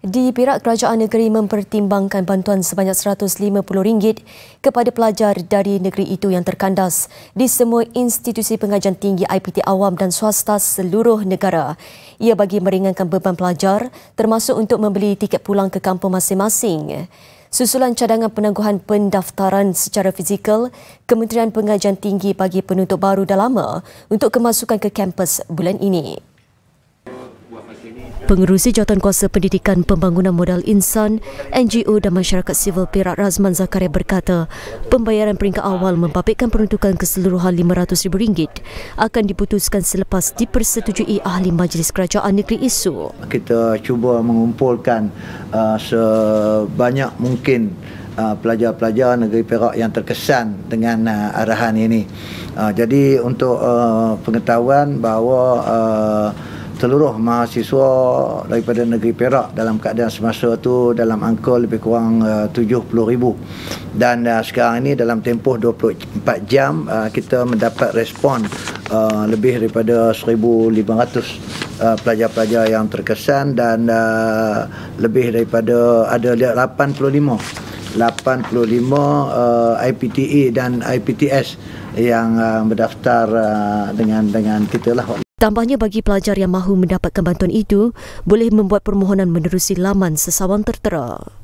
Di Perak, Kerajaan Negeri mempertimbangkan bantuan sebanyak RM150 kepada pelajar dari negeri itu yang terkandas di semua institusi pengajian tinggi IPT awam dan swasta seluruh negara. Ia bagi meringankan beban pelajar termasuk untuk membeli tiket pulang ke kampung masing-masing. Susulan cadangan penangguhan pendaftaran secara fizikal, Kementerian Pengajian Tinggi bagi penuntut baru dah lama untuk kemasukan ke kampus bulan ini. Pengurusi Jawatankuasa Pendidikan Pembangunan Modal Insan, NGO dan Masyarakat Sivil Perak Razman Zakaria berkata, pembayaran peringkat awal membabitkan peruntukan keseluruhan RM500,000 akan diputuskan selepas dipersetujui Ahli Majlis Kerajaan Negeri ISU. Kita cuba mengumpulkan uh, sebanyak mungkin uh, pelajar-pelajar negeri Perak yang terkesan dengan uh, arahan ini. Uh, jadi untuk uh, pengetahuan bahawa uh, seluruh mahasiswa daripada negeri Perak dalam keadaan semasa itu dalam angka lebih kurang eh, uh, 70 ribu dan uh, sekarang ini dalam tempoh 24 jam uh, kita mendapat respon uh, lebih daripada 1500 uh, pelajar-pelajar yang terkesan dan uh, lebih daripada ada 85 85 uh, IPTE dan IPTS yang uh, berdaftar uh, dengan dengan kita lah Tambahnya bagi pelajar yang mahu mendapatkan bantuan itu, boleh membuat permohonan menerusi laman sesawang tertera.